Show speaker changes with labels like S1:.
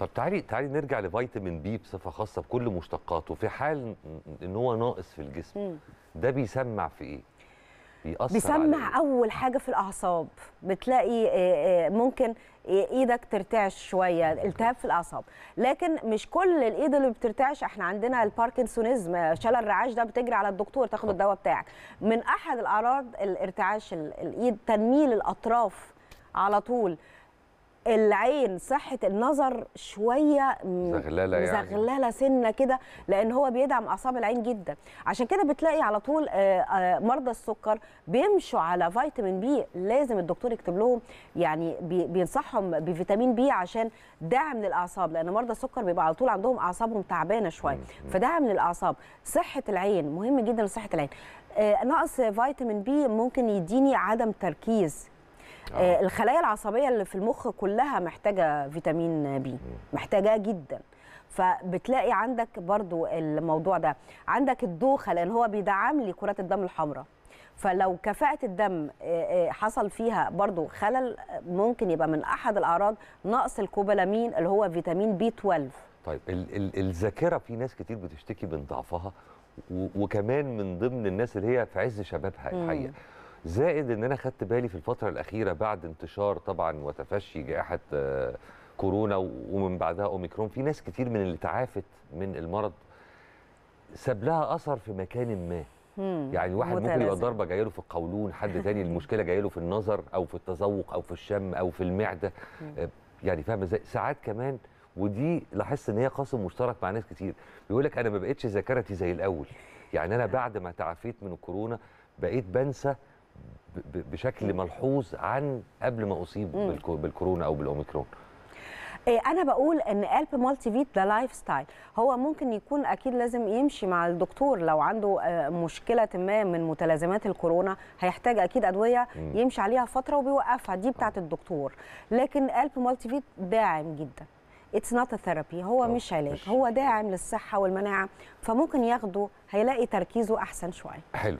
S1: طب تعالي تعالي نرجع لفيتامين بي بصفه خاصه بكل مشتقاته في حال ان هو ناقص في الجسم مم. ده بيسمع في ايه بيأثر بيسمع
S2: إيه؟ اول حاجه في الاعصاب بتلاقي آه، آه، ممكن إيه، ايدك ترتعش شويه التهاب في الاعصاب لكن مش كل الايد اللي بترتعش احنا عندنا الباركنسونيزم شلل الرعاش ده بتجري على الدكتور تاخد الدواء بتاعك من احد الاعراض الارتعاش الايد تنميل الاطراف على طول العين صحه النظر شويه زغلله يعني زغلله سنه كده لان هو بيدعم اعصاب العين جدا عشان كده بتلاقي على طول آه، آه، مرضى السكر بيمشوا على فيتامين بي لازم الدكتور يكتب لهم يعني بينصحهم بفيتامين بي عشان دعم للاعصاب لان مرضى السكر بيبقى على طول عندهم اعصابهم تعبانه شويه فدعم للاعصاب صحه العين مهم جدا صحه العين آه، نقص فيتامين بي ممكن يديني عدم تركيز آه،, آه. الخلايا العصبيه اللي في المخ كلها محتاجه فيتامين بي محتاجاه جدا فبتلاقي عندك برضو الموضوع ده عندك الدوخه لان هو بيدعم لي كرات الدم الحمراء فلو كفاءة الدم آه، آه، حصل فيها برضو خلل ممكن يبقى من أحد الأعراض نقص الكوبالامين اللي هو
S1: فيتامين بي 12 طيب ال ال الذاكرة في ناس كتير بتشتكي من ضعفها وكمان من ضمن الناس اللي هي في عز شبابها الحقيقة زائد ان انا خدت بالي في الفتره الاخيره بعد انتشار طبعا وتفشي جائحه آه، كورونا ومن بعدها اوميكرون في ناس كتير من اللي تعافت من المرض ساب لها اثر في مكان ما يعني واحد متلازم. ممكن يبقى ضربه جايه له في القولون حد تاني المشكله جايه له في النظر او في التذوق او في الشم او في المعده آه، يعني فاهم ازاي ساعات كمان ودي لاحظت ان هي قاسم مشترك مع ناس كتير بيقول لك انا ما بقتش ذاكرتي زي الاول يعني انا بعد ما تعافيت من الكورونا بقيت بنسى بشكل ملحوظ عن قبل ما اصيب بالكورونا او بالاوميكرون
S2: إيه، انا بقول ان الب مالتي فيت ده لايف ستايل هو ممكن يكون اكيد لازم يمشي مع الدكتور لو عنده آه، مشكله ما من متلازمات الكورونا هيحتاج اكيد ادويه يمشي عليها فتره وبيوقفها دي بتاعه الدكتور لكن الب مالتي فيت داعم جدا اتس نوت ثيرابي هو مش علاج هو داعم للصحه والمناعه فممكن ياخده هيلاقي تركيزه احسن شويه حلو